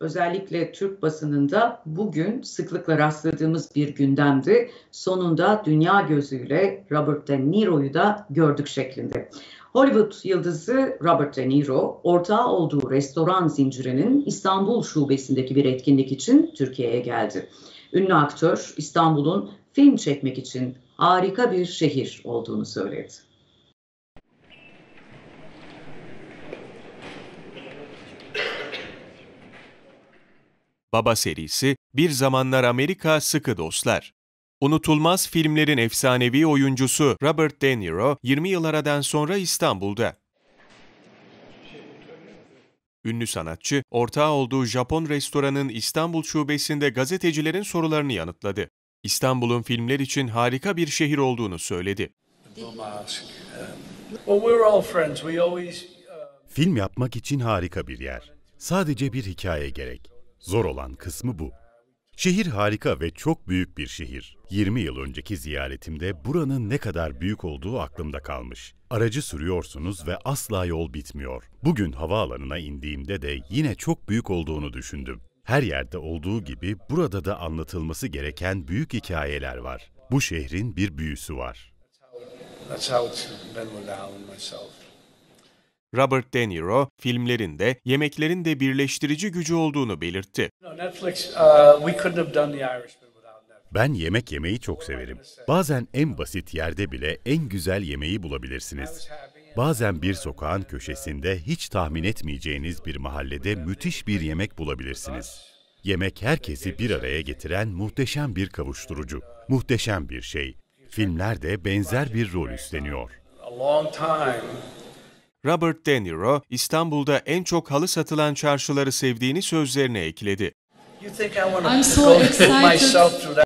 özellikle Türk basınında bugün sıklıkla rastladığımız bir gündemdi. Sonunda dünya gözüyle Robert De Niro'yu da gördük şeklinde. Hollywood yıldızı Robert De Niro, ortağı olduğu restoran zincirinin İstanbul şubesindeki bir etkinlik için Türkiye'ye geldi. Ünlü aktör İstanbul'un film çekmek için harika bir şehir olduğunu söyledi. Baba serisi, bir zamanlar Amerika sıkı dostlar. Unutulmaz filmlerin efsanevi oyuncusu Robert De Niro 20 yıl aradan sonra İstanbul'da. Ünlü sanatçı, ortağı olduğu Japon restoranın İstanbul şubesinde gazetecilerin sorularını yanıtladı. İstanbul'un filmler için harika bir şehir olduğunu söyledi. Uh, Film yapmak için harika bir yer. Sadece bir hikaye gerek. Zor olan kısmı bu. Şehir harika ve çok büyük bir şehir. 20 yıl önceki ziyaretimde buranın ne kadar büyük olduğu aklımda kalmış. Aracı sürüyorsunuz ve asla yol bitmiyor. Bugün havaalanına indiğimde de yine çok büyük olduğunu düşündüm. Her yerde olduğu gibi burada da anlatılması gereken büyük hikayeler var. Bu şehrin bir büyüsü var. That's how it's been when I myself. Robert De Niro filmlerinde yemeklerin de birleştirici gücü olduğunu belirtti. Uh, ben yemek yemeyi çok severim. Bazen en basit yerde bile en güzel yemeği bulabilirsiniz. Bazen bir sokağın köşesinde hiç tahmin etmeyeceğiniz bir mahallede müthiş bir yemek bulabilirsiniz. Yemek herkesi bir araya getiren muhteşem bir kavuşturucu, muhteşem bir şey. Filmler de benzer bir rol üstleniyor. Robert De Niro, İstanbul'da en çok halı satılan çarşıları sevdiğini sözlerine ekledi.